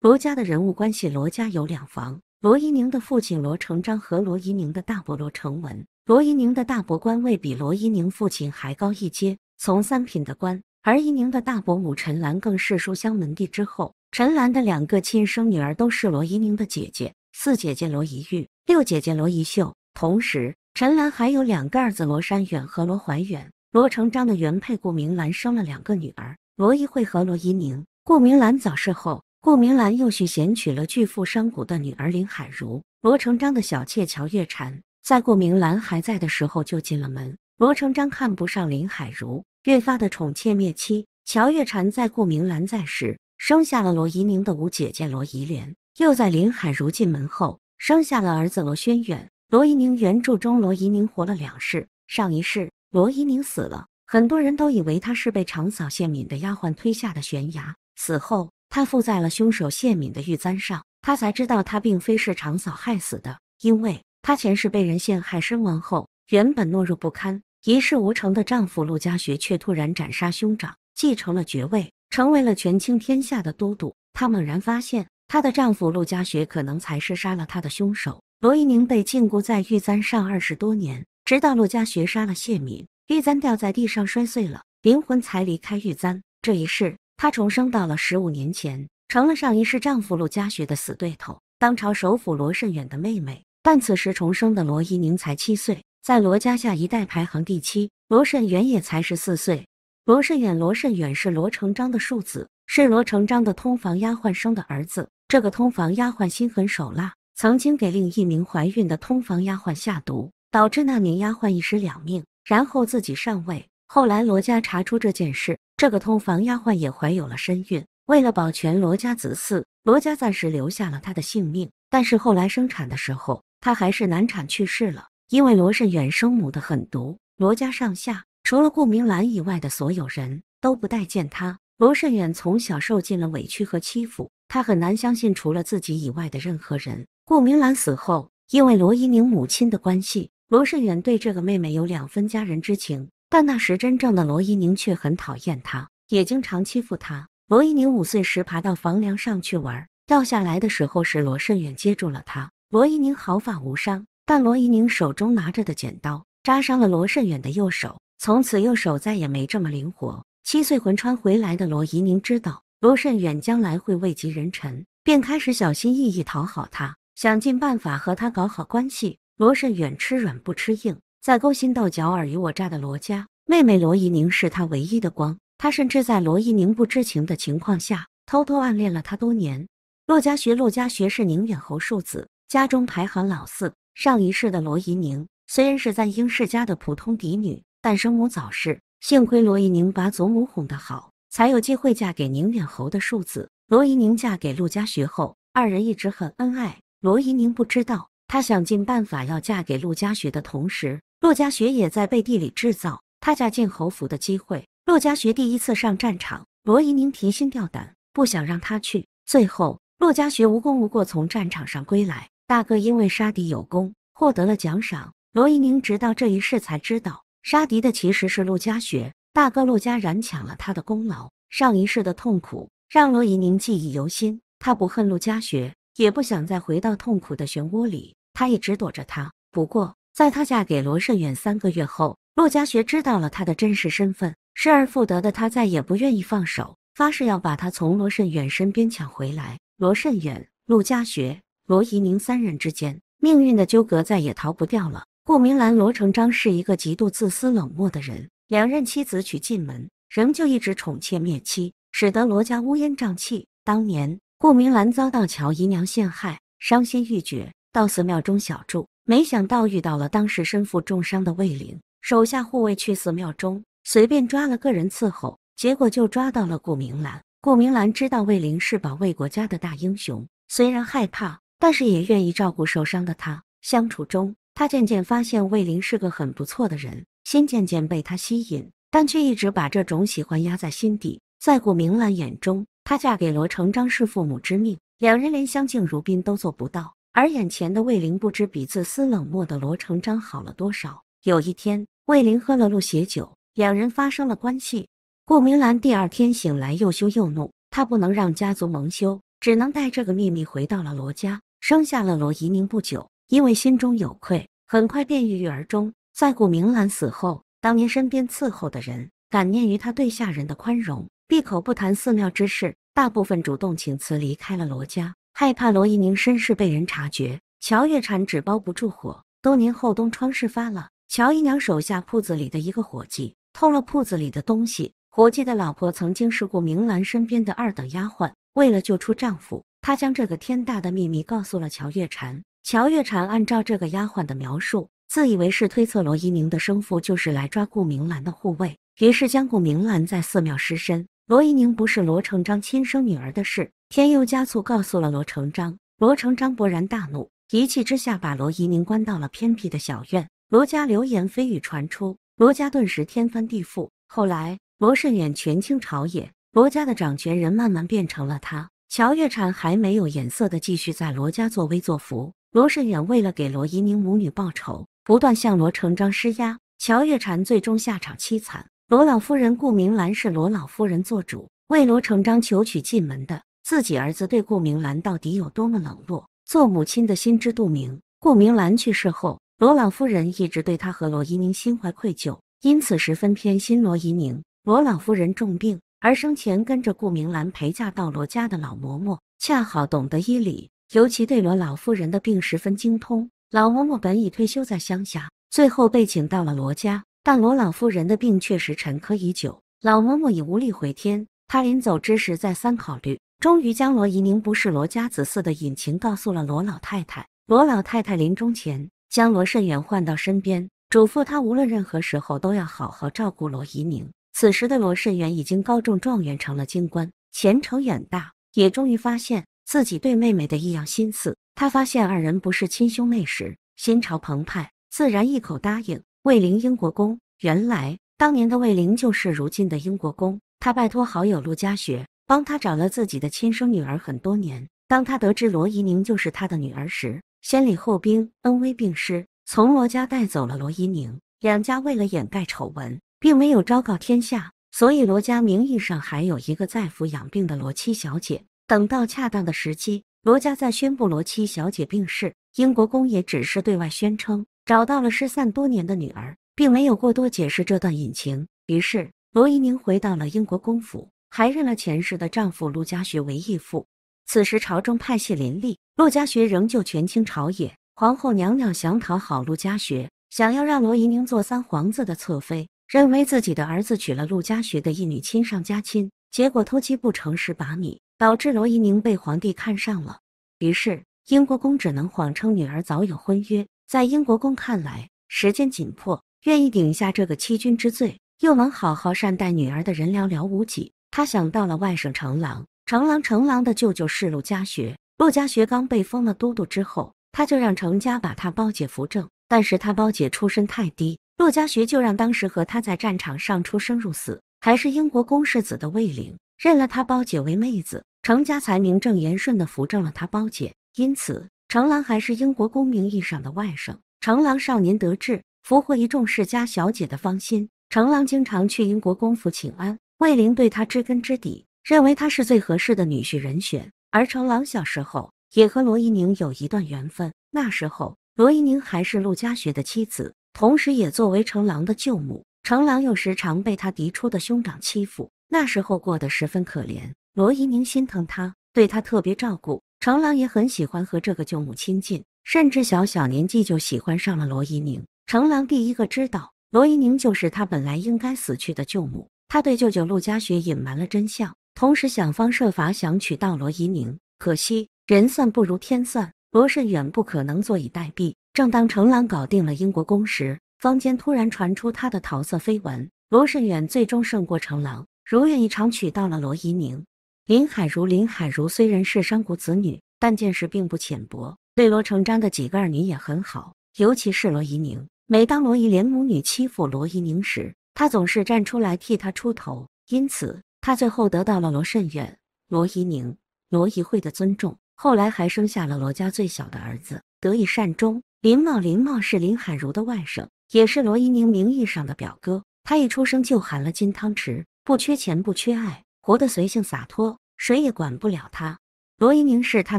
罗家的人物关系：罗家有两房，罗一宁的父亲罗成章和罗一宁的大伯罗成文。罗一宁的大伯官位比罗一宁父亲还高一阶，从三品的官。而一宁的大伯母陈兰更是书香门第之后。陈兰的两个亲生女儿都是罗一宁的姐姐，四姐姐罗一玉，六姐姐罗一秀。同时，陈兰还有两个儿子罗山远和罗怀远。罗成章的原配顾明兰生了两个女儿，罗一慧和罗一宁。顾明兰早逝后。顾明兰又续衔娶了巨富商贾的女儿林海如，罗成章的小妾乔月婵，在顾明兰还在的时候就进了门。罗成章看不上林海如，越发的宠妾灭妻。乔月婵在顾明兰在时生下了罗宜宁的五姐姐罗宜莲，又在林海如进门后生下了儿子罗轩远。罗宜宁原著中，罗宜宁活了两世，上一世罗宜宁死了，很多人都以为她是被长嫂谢敏的丫鬟推下的悬崖，死后。他附在了凶手谢敏的玉簪上，她才知道她并非是长嫂害死的，因为她前世被人陷害身亡后，原本懦弱不堪、一事无成的丈夫陆家学却突然斩杀兄长，继承了爵位，成为了权倾天下的都督。她猛然发现，她的丈夫陆家学可能才是杀了他的凶手。罗一宁被禁锢在玉簪上二十多年，直到陆家学杀了谢敏，玉簪掉在地上摔碎了，灵魂才离开玉簪。这一世。她重生到了十五年前，成了上一世丈夫陆家学的死对头，当朝首辅罗慎远的妹妹。但此时重生的罗伊宁才七岁，在罗家下一代排行第七。罗慎远也才十四岁。罗慎远，罗慎远是罗成章的庶子，是罗成章的通房丫鬟生的儿子。这个通房丫鬟心狠手辣，曾经给另一名怀孕的通房丫鬟下毒，导致那名丫鬟一尸两命，然后自己上位。后来罗家查出这件事，这个通房丫鬟也怀有了身孕。为了保全罗家子嗣，罗家暂时留下了她的性命。但是后来生产的时候，她还是难产去世了。因为罗慎远生母的狠毒，罗家上下除了顾明兰以外的所有人都不待见他。罗慎远从小受尽了委屈和欺负，他很难相信除了自己以外的任何人。顾明兰死后，因为罗一宁母亲的关系，罗慎远对这个妹妹有两分家人之情。但那时，真正的罗一宁却很讨厌他，也经常欺负他。罗一宁五岁时爬到房梁上去玩，掉下来的时候是罗慎远接住了他。罗一宁毫发无伤，但罗一宁手中拿着的剪刀扎伤了罗慎远的右手，从此右手再也没这么灵活。七岁魂穿回来的罗一宁知道罗慎远将来会位极人臣，便开始小心翼翼讨好他，想尽办法和他搞好关系。罗慎远吃软不吃硬。在勾心斗角、尔虞我诈的罗家，妹妹罗怡宁是他唯一的光。他甚至在罗怡宁不知情的情况下，偷偷暗恋了她多年。骆家学，骆家学是宁远侯庶子，家中排行老四。上一世的罗怡宁虽然是在英世家的普通嫡女，但生母早逝，幸亏罗怡宁把祖母哄得好，才有机会嫁给宁远侯的庶子。罗怡宁嫁给陆家学后，二人一直很恩爱。罗怡宁不知道，她想尽办法要嫁给陆家学的同时。骆家学也在背地里制造他嫁进侯府的机会。骆家学第一次上战场，罗姨宁提心吊胆，不想让他去。最后，骆家学无功无过从战场上归来。大哥因为杀敌有功，获得了奖赏。罗姨宁直到这一世才知道，杀敌的其实是骆家学。大哥骆家然抢了他的功劳。上一世的痛苦让罗姨宁记忆犹新。他不恨陆家学，也不想再回到痛苦的漩涡里。他一直躲着他。不过。在她嫁给罗慎远三个月后，骆家学知道了她的真实身份。失而复得的她再也不愿意放手，发誓要把她从罗慎远身边抢回来。罗慎远、陆家学、罗宜宁三人之间，命运的纠葛再也逃不掉了。顾明兰、罗成章是一个极度自私冷漠的人，两任妻子娶进门，仍旧一直宠妾灭妻，使得罗家乌烟瘴气。当年顾明兰遭到乔姨娘陷害，伤心欲绝，到寺庙中小住。没想到遇到了当时身负重伤的魏玲，手下护卫去寺庙中随便抓了个人伺候，结果就抓到了顾明兰。顾明兰知道魏玲是保卫国家的大英雄，虽然害怕，但是也愿意照顾受伤的他。相处中，他渐渐发现魏玲是个很不错的人，心渐渐被他吸引，但却一直把这种喜欢压在心底。在顾明兰眼中，她嫁给罗成章是父母之命，两人连相敬如宾都做不到。而眼前的魏玲不知比自私冷漠的罗成章好了多少。有一天，魏玲喝了鹿血酒，两人发生了关系。顾明兰第二天醒来，又羞又怒，她不能让家族蒙羞，只能带这个秘密回到了罗家，生下了罗怡宁。不久，因为心中有愧，很快便郁郁而终。在顾明兰死后，当年身边伺候的人感念于他对下人的宽容，闭口不谈寺庙之事，大部分主动请辞离开了罗家。害怕罗一宁身世被人察觉，乔月婵纸包不住火。多年后，东窗事发了，乔姨娘手下铺子里的一个伙计偷了铺子里的东西。伙计的老婆曾经是顾明兰身边的二等丫鬟，为了救出丈夫，她将这个天大的秘密告诉了乔月婵。乔月婵按照这个丫鬟的描述，自以为是推测罗一宁的生父就是来抓顾明兰的护卫，于是将顾明兰在寺庙失身、罗一宁不是罗成章亲生女儿的事。添油加醋告诉了罗成章，罗成章勃然大怒，一气之下把罗宜宁关到了偏僻的小院。罗家流言蜚语传出，罗家顿时天翻地覆。后来，罗慎远权倾朝野，罗家的掌权人慢慢变成了他。乔月婵还没有眼色的继续在罗家作威作福。罗慎远为了给罗宜宁母女报仇，不断向罗成章施压。乔月婵最终下场凄惨。罗老夫人顾明兰是罗老夫人做主为罗成章求娶进门的。自己儿子对顾明兰到底有多么冷落，做母亲的心知肚明。顾明兰去世后，罗老夫人一直对她和罗姨宁心怀愧疚，因此十分偏心罗姨宁。罗老夫人重病，而生前跟着顾明兰陪嫁到罗家的老嬷嬷，恰好懂得医理，尤其对罗老夫人的病十分精通。老嬷嬷本已退休在乡下，最后被请到了罗家。但罗老夫人的病确实沉疴已久，老嬷嬷已无力回天。她临走之时，再三考虑。终于将罗宜宁不是罗家子嗣的隐情告诉了罗老太太。罗老太太临终前将罗慎远唤到身边，嘱咐他无论任何时候都要好好照顾罗宜宁。此时的罗慎远已经高中状元，成了京官，前程远大。也终于发现自己对妹妹的异样心思。他发现二人不是亲兄妹时，心潮澎湃，自然一口答应卫灵英国公。原来当年的卫灵就是如今的英国公。他拜托好友陆家雪。帮他找了自己的亲生女儿很多年。当他得知罗怡宁就是他的女儿时，先礼后兵，恩威并施，从罗家带走了罗怡宁。两家为了掩盖丑闻，并没有昭告天下，所以罗家名义上还有一个在府养病的罗七小姐。等到恰当的时机，罗家再宣布罗七小姐病逝，英国公也只是对外宣称找到了失散多年的女儿，并没有过多解释这段隐情。于是，罗怡宁回到了英国公府。还认了前世的丈夫陆家学为义父。此时朝中派系林立，陆家学仍旧权倾朝野。皇后娘娘想讨好陆家学，想要让罗宜宁做三皇子的侧妃，认为自己的儿子娶了陆家学的义女，亲上加亲。结果偷鸡不成蚀把米，导致罗宜宁被皇帝看上了。于是英国公只能谎称女儿早有婚约。在英国公看来，时间紧迫，愿意顶下这个欺君之罪，又能好好善待女儿的人寥寥无几。他想到了外甥程朗，程朗程朗的舅舅是陆家学。陆家学刚被封了都督之后，他就让程家把他胞姐扶正，但是他胞姐出身太低，陆家学就让当时和他在战场上出生入死，还是英国公世子的魏凌认了他胞姐为妹子，程家才名正言顺的扶正了他胞姐，因此程朗还是英国公名义上的外甥。程朗少年得志，俘获一众世家小姐的芳心。程朗经常去英国公府请安。魏玲对他知根知底，认为他是最合适的女婿人选。而成朗小时候也和罗一宁有一段缘分。那时候，罗一宁还是陆家学的妻子，同时也作为成朗的舅母。成朗又时常被他嫡出的兄长欺负，那时候过得十分可怜。罗一宁心疼他，对他特别照顾。成朗也很喜欢和这个舅母亲近，甚至小小年纪就喜欢上了罗一宁。成朗第一个知道，罗一宁就是他本来应该死去的舅母。他对舅舅陆家学隐瞒了真相，同时想方设法想娶到罗宜宁。可惜人算不如天算，罗慎远不可能坐以待毙。正当程朗搞定了英国公时，坊间突然传出他的桃色绯闻。罗慎远最终胜过程朗，如愿以偿娶到了罗宜宁。林海如，林海如虽然是商贾子女，但见识并不浅薄，对罗成章的几个儿女也很好，尤其是罗宜宁。每当罗宜莲母女欺负罗宜宁时，他总是站出来替他出头，因此他最后得到了罗慎远、罗怡宁、罗怡慧的尊重。后来还生下了罗家最小的儿子，得以善终。林茂，林茂是林海如的外甥，也是罗怡宁名义上的表哥。他一出生就含了金汤匙，不缺钱，不缺爱，活得随性洒脱，谁也管不了他。罗怡宁是他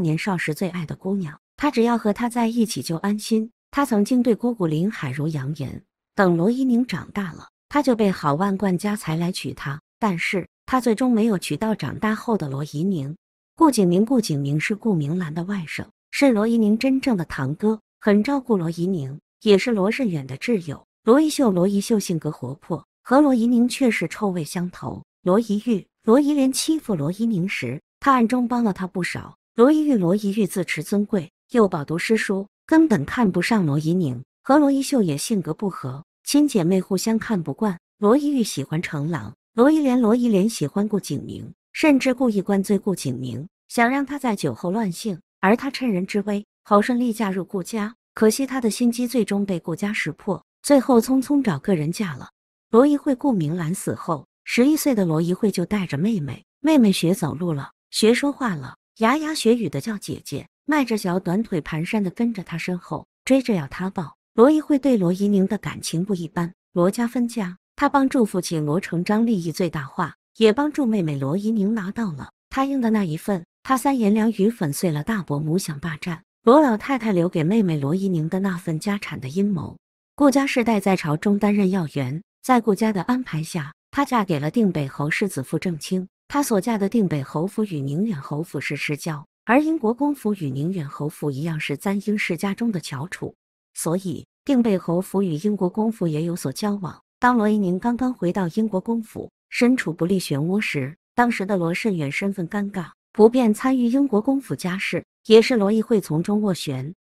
年少时最爱的姑娘，他只要和她在一起就安心。他曾经对姑姑林海如扬言：“等罗怡宁长大了。”他就被好万贯家财来娶她，但是他最终没有娶到长大后的罗宜宁。顾景明，顾景明是顾明兰的外甥，是罗宜宁真正的堂哥，很照顾罗宜宁，也是罗世远的挚友。罗一秀，罗一秀性格活泼，和罗宜宁却是臭味相投。罗怡玉，罗怡莲欺负罗宜宁时，他暗中帮了他不少。罗怡玉，罗怡玉自持尊贵，又饱读诗书，根本看不上罗宜宁，和罗一秀也性格不合。亲姐妹互相看不惯，罗一玉喜欢程朗，罗一莲、罗一莲喜欢顾景明，甚至故意灌醉顾景明，想让他在酒后乱性，而他趁人之危，好顺利嫁入顾家。可惜他的心机最终被顾家识破，最后匆匆找个人嫁了。罗一慧顾明兰死后，十一岁的罗一慧就带着妹妹，妹妹学走路了，学说话了，牙牙学语的叫姐姐，迈着小短腿蹒跚的跟着她身后，追着要她抱。罗一慧对罗姨宁的感情不一般。罗家分家，她帮助父亲罗成章利益最大化，也帮助妹妹罗姨宁拿到了她应的那一份。她三言两语粉碎了大伯母想霸占罗老太太留给妹妹罗姨宁的那份家产的阴谋。顾家世代在朝中担任要员，在顾家的安排下，她嫁给了定北侯世子傅正清。她所嫁的定北侯府与宁远侯府是世交，而英国公府与宁远侯府一样是簪缨世家中的翘楚，所以。定北侯府与英国公府也有所交往。当罗伊宁刚刚回到英国公府，身处不利漩涡时，当时的罗慎远身份尴尬，不便参与英国公府家事，也是罗毅会从中斡旋。